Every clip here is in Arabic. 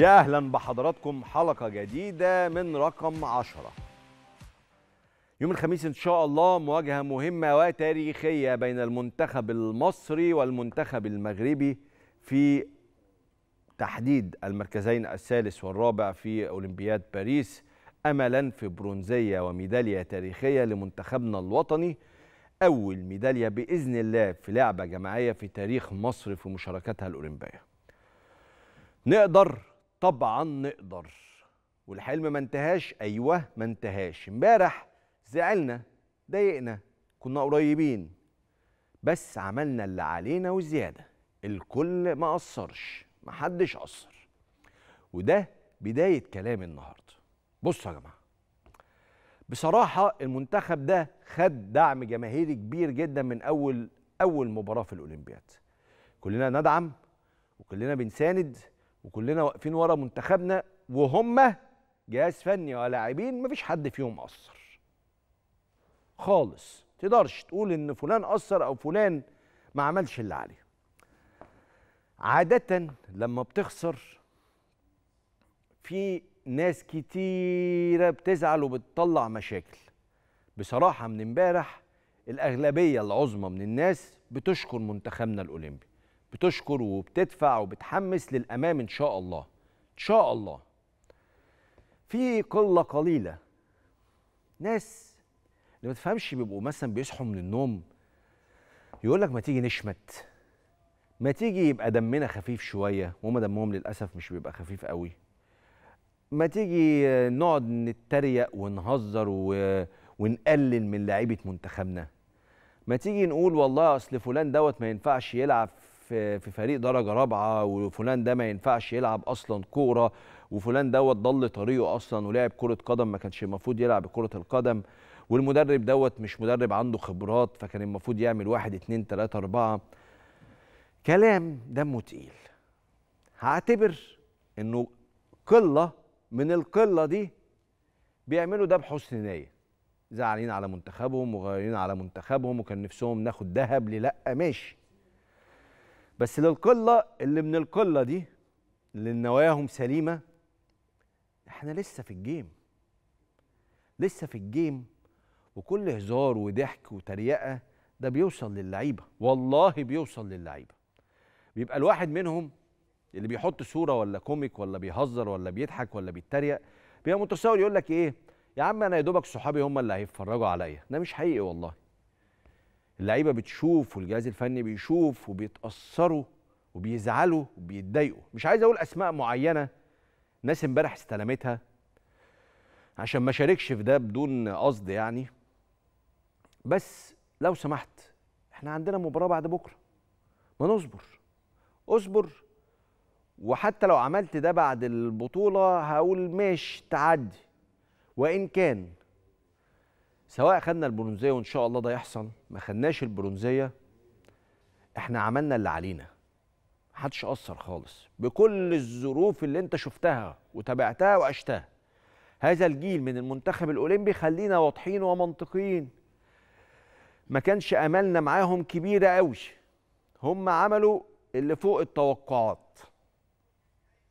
يا أهلا بحضراتكم حلقة جديدة من رقم عشرة يوم الخميس إن شاء الله مواجهة مهمة وتاريخية بين المنتخب المصري والمنتخب المغربي في تحديد المركزين الثالث والرابع في أولمبياد باريس املا في برونزيه وميداليه تاريخيه لمنتخبنا الوطني اول ميداليه باذن الله في لعبه جماعيه في تاريخ مصر في مشاركتها الاولمبيه نقدر طبعا نقدر والحلم ما انتهاش ايوه ما انتهاش امبارح زعلنا ضايقنا كنا قريبين بس عملنا اللي علينا وزياده الكل ما قصرش ما حدش قصر وده بدايه كلام النهارده بصوا يا جماعه بصراحه المنتخب ده خد دعم جماهيري كبير جدا من اول اول مباراه في الاولمبياد كلنا ندعم وكلنا بنساند وكلنا واقفين ورا منتخبنا وهم جهاز فني ولاعبين مفيش حد فيهم قصر خالص تقدرش تقول ان فلان قصر او فلان ما عملش اللي عليه عاده لما بتخسر في ناس كتيره بتزعل وبتطلع مشاكل بصراحه من امبارح الاغلبيه العظمى من الناس بتشكر منتخبنا الاولمبي بتشكر وبتدفع وبتحمس للامام ان شاء الله ان شاء الله في قله قليله ناس اللي ما تفهمش بيبقوا مثلا بيصحوا من النوم يقول لك ما تيجي نشمت ما تيجي يبقى دمنا خفيف شويه وهم دمهم للاسف مش بيبقى خفيف قوي ما تيجي نقعد نتريق ونهزر و... ونقلل من لعيبه منتخبنا ما تيجي نقول والله اصل فلان دوت ما ينفعش يلعب في في فريق درجه رابعه وفلان ده ما ينفعش يلعب اصلا كوره وفلان دوت ضل طريقه اصلا ولعب كره قدم ما كانش المفروض يلعب كره القدم والمدرب دوت مش مدرب عنده خبرات فكان المفروض يعمل واحد اتنين تلاته اربعه كلام دمه تقيل هعتبر انه قله من القله دي بيعملوا ده بحسن نيه زعلانين على منتخبهم وغيرين على منتخبهم وكان نفسهم ناخد ذهب ليه لا ماشي بس للقله اللي من القله دي اللي نواياهم سليمه احنا لسه في الجيم لسه في الجيم وكل هزار وضحك وتريقه ده بيوصل للعيبه والله بيوصل للعيبه بيبقى الواحد منهم اللي بيحط صوره ولا كوميك ولا بيهزر ولا بيضحك ولا بيتريق بيبقى متصور يقول لك ايه يا عم انا يا دوبك صحابي هم اللي هيتفرجوا عليا ده مش حقيقي والله اللعيبه بتشوف والجهاز الفني بيشوف وبيتاثروا وبيزعلوا وبيتضايقوا مش عايز اقول اسماء معينه ناس امبارح استلمتها عشان ما شاركش في ده بدون قصد يعني بس لو سمحت احنا عندنا مباراه بعد بكره ما نصبر اصبر وحتى لو عملت ده بعد البطوله هقول ماشي تعدي وان كان سواء خدنا البرونزيه وان شاء الله ده يحصل ما خدناش البرونزيه احنا عملنا اللي علينا محدش قصر خالص بكل الظروف اللي انت شفتها وتابعتها وعشتها هذا الجيل من المنتخب الاولمبي خلينا واضحين ومنطقيين ما كانش املنا معاهم كبيره قوي هم عملوا اللي فوق التوقعات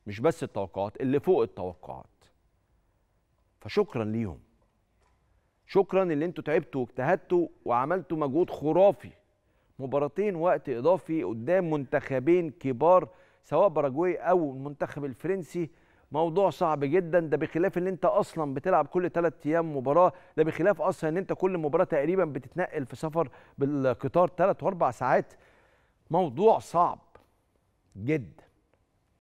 مش بس التوقعات اللي فوق التوقعات فشكرا ليهم شكرا ان انتوا تعبتوا واجتهدتوا وعملتوا مجهود خرافي مباراتين وقت اضافي قدام منتخبين كبار سواء باراجواي او المنتخب الفرنسي موضوع صعب جدا ده بخلاف ان انت اصلا بتلعب كل ثلاث ايام مباراه ده بخلاف اصلا ان انت كل مباراه تقريبا بتتنقل في سفر بالقطار ثلاث واربع ساعات موضوع صعب جدا